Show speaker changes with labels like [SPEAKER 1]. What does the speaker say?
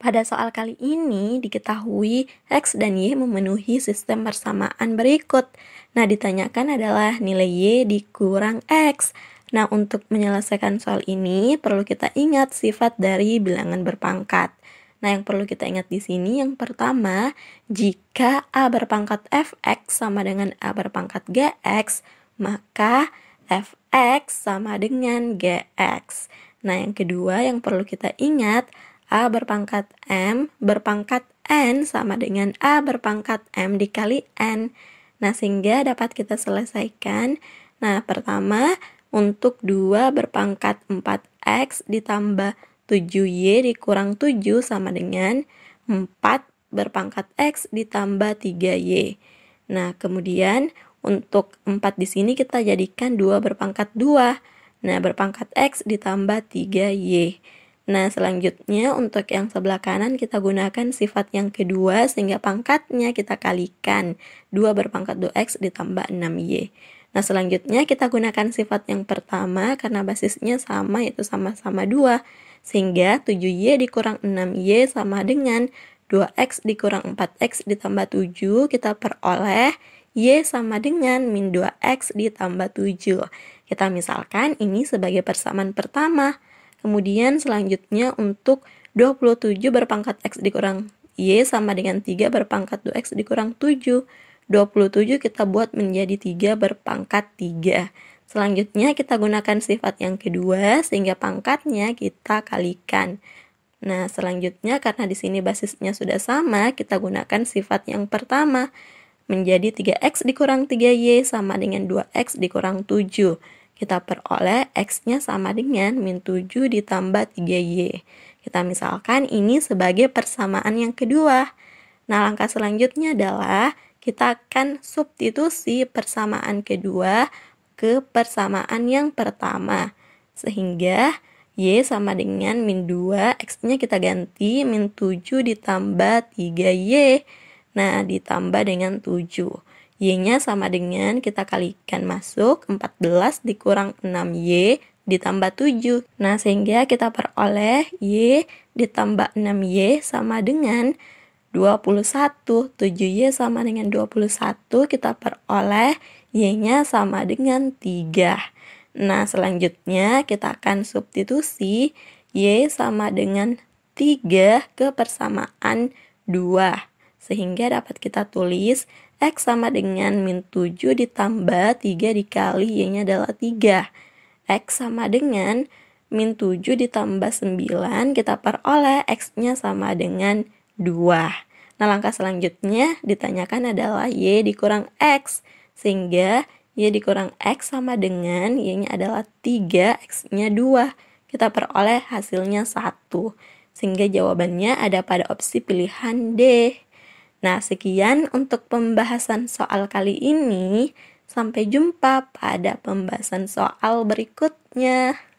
[SPEAKER 1] Pada soal kali ini diketahui X dan Y memenuhi sistem persamaan berikut. Nah, ditanyakan adalah nilai Y dikurang X. Nah, untuk menyelesaikan soal ini perlu kita ingat sifat dari bilangan berpangkat. Nah, yang perlu kita ingat di sini yang pertama, jika A berpangkat fx sama dengan A berpangkat gx, maka fx sama dengan gx. Nah, yang kedua yang perlu kita ingat A berpangkat M berpangkat N sama dengan A berpangkat M dikali N. Nah, sehingga dapat kita selesaikan. Nah, pertama untuk 2 berpangkat 4X ditambah 7Y dikurang 7 sama dengan 4 berpangkat X ditambah 3Y. Nah, kemudian untuk 4 di sini kita jadikan 2 berpangkat 2. Nah, berpangkat X ditambah 3Y. Nah, selanjutnya untuk yang sebelah kanan kita gunakan sifat yang kedua sehingga pangkatnya kita kalikan. 2 berpangkat 2x ditambah 6y. Nah, selanjutnya kita gunakan sifat yang pertama karena basisnya sama yaitu sama-sama 2. Sehingga 7y dikurang 6y sama dengan 2x dikurang 4x ditambah 7 kita peroleh Y sama dengan min 2x ditambah 7. Kita misalkan ini sebagai persamaan pertama. Kemudian selanjutnya untuk 27 berpangkat X dikurang Y sama dengan 3 berpangkat 2X dikurang 7. 27 kita buat menjadi 3 berpangkat 3. Selanjutnya kita gunakan sifat yang kedua sehingga pangkatnya kita kalikan. Nah, selanjutnya karena di sini basisnya sudah sama, kita gunakan sifat yang pertama menjadi 3x dikurang 3y sama dengan 2x dikurang 7. Kita peroleh X-nya sama dengan min 7 ditambah 3Y. Kita misalkan ini sebagai persamaan yang kedua. Nah, langkah selanjutnya adalah kita akan substitusi persamaan kedua ke persamaan yang pertama. Sehingga Y sama dengan min 2, X-nya kita ganti min 7 ditambah 3Y. Nah, ditambah dengan 7. Y-nya sama dengan kita kalikan masuk 14 dikurang 6Y ditambah 7. Nah, sehingga kita peroleh Y ditambah 6Y sama dengan 21. 7Y sama dengan 21 kita peroleh Y-nya sama dengan 3. Nah, selanjutnya kita akan substitusi Y sama dengan 3 ke persamaan 2 sehingga dapat kita tulis X sama dengan min 7 ditambah 3 dikali Y-nya adalah 3. X sama dengan min 7 ditambah 9 kita peroleh X-nya sama dengan 2. Nah, langkah selanjutnya ditanyakan adalah Y dikurang X. Sehingga Y dikurang X sama dengan Y-nya adalah 3, X-nya 2. Kita peroleh hasilnya 1. Sehingga jawabannya ada pada opsi pilihan D. Nah, sekian untuk pembahasan soal kali ini. Sampai jumpa pada pembahasan soal berikutnya.